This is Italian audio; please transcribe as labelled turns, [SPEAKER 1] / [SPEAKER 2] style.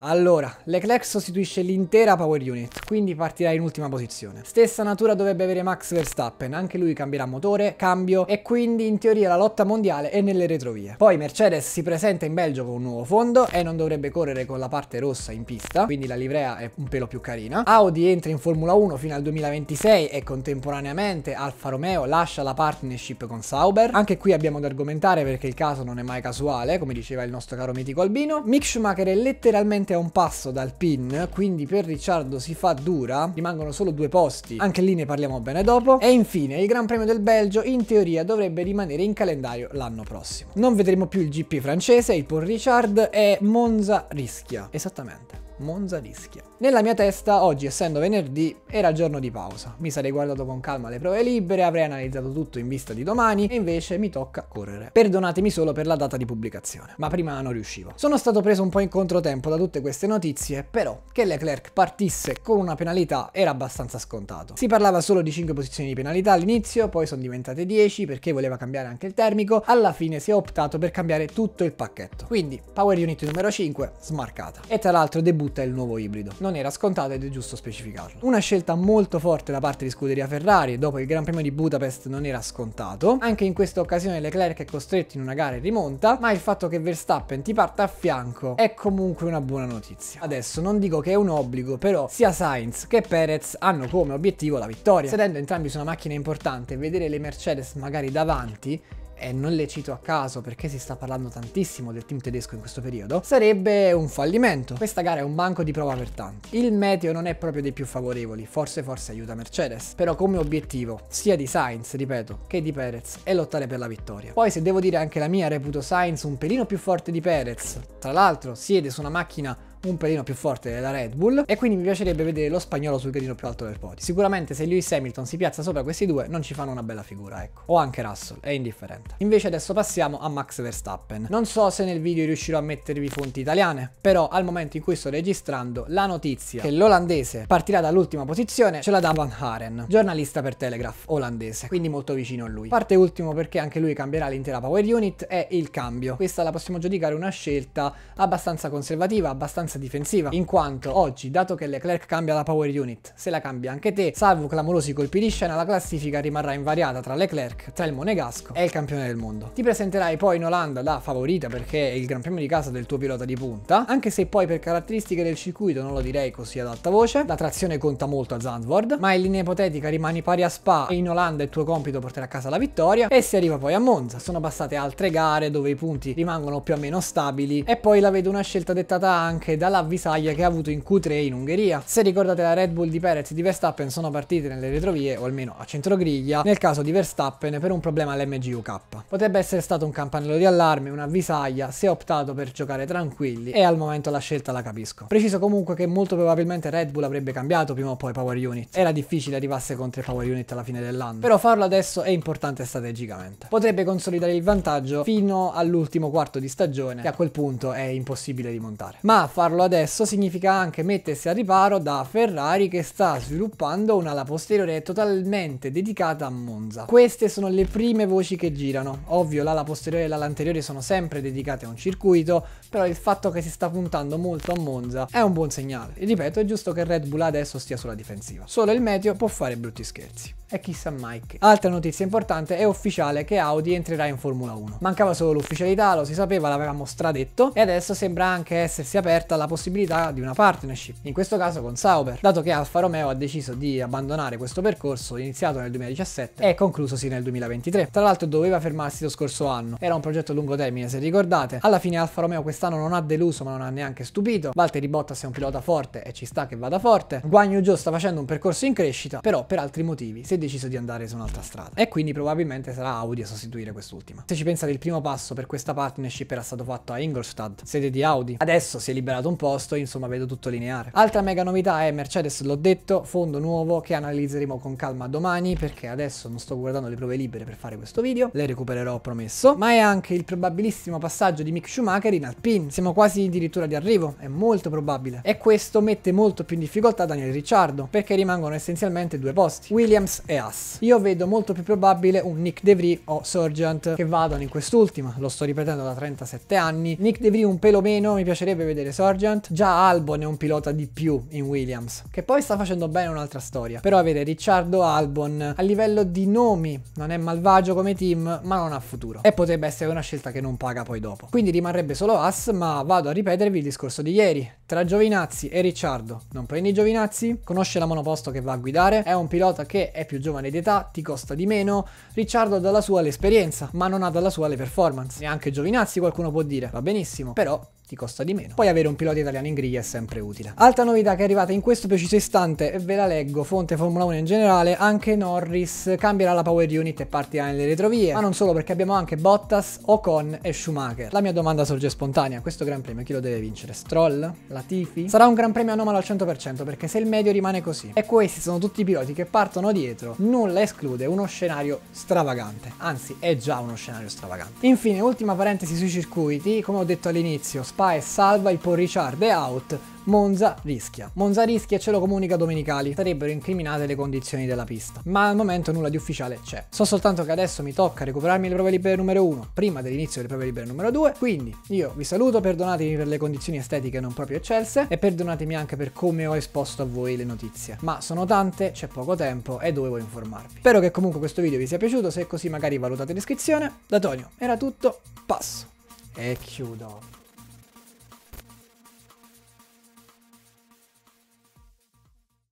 [SPEAKER 1] Allora, Leclerc sostituisce l'intera power unit, quindi partirà in ultima posizione. Stessa natura dovrebbe avere Max Verstappen, anche lui cambierà motore, cambio e quindi in teoria la lotta mondiale è nelle retrovie. Poi Mercedes si presenta in Belgio con un nuovo fondo e non dovrebbe correre con la parte rossa in pista, quindi la livrea è un pelo più carina. Audi entra in Formula 1 fino al 2026 e contemporaneamente Alfa Romeo lascia la partnership con Sauber. Anche qui abbiamo da argomentare perché il caso non è mai casuale, come diceva il nostro caro mitico Albino. Mick Schumacher è letteralmente praticamente a un passo dal pin, quindi per Ricciardo si fa dura, rimangono solo due posti, anche lì ne parliamo bene dopo. E infine il Gran Premio del Belgio in teoria dovrebbe rimanere in calendario l'anno prossimo. Non vedremo più il GP francese, il Paul Richard e Monza rischia, esattamente. Monza Ischia. Nella mia testa, oggi essendo venerdì, era giorno di pausa. Mi sarei guardato con calma le prove libere, avrei analizzato tutto in vista di domani e invece mi tocca correre. Perdonatemi solo per la data di pubblicazione, ma prima non riuscivo. Sono stato preso un po' in controtempo da tutte queste notizie, però che Leclerc partisse con una penalità era abbastanza scontato. Si parlava solo di 5 posizioni di penalità all'inizio, poi sono diventate 10 perché voleva cambiare anche il termico, alla fine si è optato per cambiare tutto il pacchetto. Quindi Power Unit numero 5 smarcata. E tra l'altro debutto debutta il nuovo ibrido. Non era scontato ed è giusto specificarlo. Una scelta molto forte da parte di scuderia Ferrari, dopo il Gran Premio di Budapest non era scontato. Anche in questa occasione Leclerc è costretto in una gara in rimonta, ma il fatto che Verstappen ti parta a fianco è comunque una buona notizia. Adesso non dico che è un obbligo, però sia Sainz che Perez hanno come obiettivo la vittoria. Sedendo entrambi su una macchina importante, vedere le Mercedes magari davanti e non le cito a caso perché si sta parlando tantissimo del team tedesco in questo periodo, sarebbe un fallimento. Questa gara è un banco di prova per tanti. Il meteo non è proprio dei più favorevoli, forse forse aiuta Mercedes, però come obiettivo sia di Sainz, ripeto, che di Perez è lottare per la vittoria. Poi se devo dire anche la mia, reputo Sainz un pelino più forte di Perez. Tra l'altro siede su una macchina un pelino più forte della Red Bull e quindi mi piacerebbe vedere lo spagnolo sul gradino più alto del podio. Sicuramente se Lewis Hamilton si piazza sopra questi due non ci fanno una bella figura, ecco. O anche Russell, è indifferente. Invece adesso passiamo a Max Verstappen. Non so se nel video riuscirò a mettervi fonti italiane, però al momento in cui sto registrando la notizia che l'olandese partirà dall'ultima posizione ce la dà Van Haren, giornalista per Telegraph olandese, quindi molto vicino a lui. Parte ultimo perché anche lui cambierà l'intera power unit è il cambio. Questa la possiamo giudicare una scelta abbastanza conservativa, abbastanza abbastanza difensiva, in quanto oggi, dato che Leclerc cambia la power unit, se la cambia anche te, salvo clamorosi colpi di scena, la classifica rimarrà invariata tra Leclerc, tra il monegasco e il campione del mondo. Ti presenterai poi in Olanda da favorita perché è il gran premio di casa del tuo pilota di punta, anche se poi per caratteristiche del circuito non lo direi così ad alta voce, la trazione conta molto a Zandvoort, ma in linea ipotetica rimani pari a Spa e in Olanda il tuo compito porterà a casa la vittoria e si arriva poi a Monza. Sono passate altre gare dove i punti rimangono più o meno stabili e poi la vedo una scelta dettata anche dalla visaglia che ha avuto in Q3 in Ungheria. Se ricordate la Red Bull di Perez e di Verstappen sono partite nelle retrovie o almeno a centrogriglia, nel caso di Verstappen per un problema all'MGUK. Potrebbe essere stato un campanello di allarme, una visaglia, se ho optato per giocare tranquilli e al momento la scelta la capisco. Preciso comunque che molto probabilmente Red Bull avrebbe cambiato prima o poi Power Unit, era difficile arrivasse contro i Power Unit alla fine dell'anno, però farlo adesso è importante strategicamente. Potrebbe consolidare il vantaggio fino all'ultimo quarto di stagione che a quel punto è impossibile rimontare. Ma far farlo adesso significa anche mettersi a riparo da Ferrari che sta sviluppando un'ala posteriore totalmente dedicata a Monza. Queste sono le prime voci che girano. Ovvio l'ala posteriore e l'ala anteriore sono sempre dedicate a un circuito, però il fatto che si sta puntando molto a Monza è un buon segnale. E ripeto, è giusto che Red Bull adesso stia sulla difensiva. Solo il meteo può fare brutti scherzi. E chissà Mike. Altra notizia importante è ufficiale che Audi entrerà in Formula 1. Mancava solo l'ufficialità, lo si sapeva, l'avevamo stradetto e adesso sembra anche essersi aperta aperta possibilità di una partnership, in questo caso con Sauber, dato che Alfa Romeo ha deciso di abbandonare questo percorso iniziato nel 2017 e conclusosi nel 2023. Tra l'altro doveva fermarsi lo scorso anno, era un progetto a lungo termine se ricordate, alla fine Alfa Romeo quest'anno non ha deluso ma non ha neanche stupito, Valtteri Bottas è un pilota forte e ci sta che vada forte, Guagno Joe sta facendo un percorso in crescita, però per altri motivi si è deciso di andare su un'altra strada e quindi probabilmente sarà Audi a sostituire quest'ultima. Se ci pensate il primo passo per questa partnership era stato fatto a Ingolstadt, sede di Audi, adesso si è liberato lasciato un posto insomma vedo tutto lineare. Altra mega novità è Mercedes, l'ho detto, fondo nuovo che analizzeremo con calma domani perché adesso non sto guardando le prove libere per fare questo video, le recupererò promesso, ma è anche il probabilissimo passaggio di Mick Schumacher in Alpine, siamo quasi addirittura di arrivo, è molto probabile e questo mette molto più in difficoltà Daniel Ricciardo perché rimangono essenzialmente due posti, Williams e Haas. Io vedo molto più probabile un Nick De Vries o Sergeant che vadano in quest'ultima, lo sto ripetendo da 37 anni, Nick De Vries un pelo meno, mi piacerebbe vedere Sergeant Sargent, già Albon è un pilota di più in Williams, che poi sta facendo bene un'altra storia. Però avere Ricciardo Albon a livello di nomi non è malvagio come team, ma non ha futuro. E potrebbe essere una scelta che non paga poi dopo. Quindi rimarrebbe solo As, ma vado a ripetervi il discorso di ieri. Tra Giovinazzi e Ricciardo, non prendi Giovinazzi, conosce la monoposto che va a guidare, è un pilota che è più giovane di età, ti costa di meno, Ricciardo ha dalla sua l'esperienza, ma non ha dalla sua le performance. E anche Giovinazzi qualcuno può dire, va benissimo, però ti costa di meno. Poi avere un pilota italiano in griglia è sempre utile. Altra novità che è arrivata in questo preciso istante, e ve la leggo, fonte Formula 1 in generale, anche Norris cambierà la power unit e partirà nelle retrovie, ma non solo perché abbiamo anche Bottas, Ocon e Schumacher. La mia domanda sorge spontanea, questo Gran Premio chi lo deve vincere? Stroll? Latifi? Sarà un Gran Premio anomalo al 100% perché se il medio rimane così, e questi sono tutti i piloti che partono dietro, nulla esclude uno scenario stravagante, anzi è già uno scenario stravagante. Infine, ultima parentesi sui circuiti, come ho detto all'inizio, Spa è salva, il Paul Richard è out, Monza rischia. Monza rischia e ce lo comunica Domenicali. Sarebbero incriminate le condizioni della pista. Ma al momento nulla di ufficiale c'è. So soltanto che adesso mi tocca recuperarmi le prove libere numero 1 prima dell'inizio delle prove libere numero 2. Quindi io vi saluto, perdonatemi per le condizioni estetiche non proprio eccelse e perdonatemi anche per come ho esposto a voi le notizie. Ma sono tante, c'è poco tempo e dovevo informarvi. Spero che comunque questo video vi sia piaciuto, se è così magari valutate l'iscrizione. Da Tonio era tutto, passo e chiudo.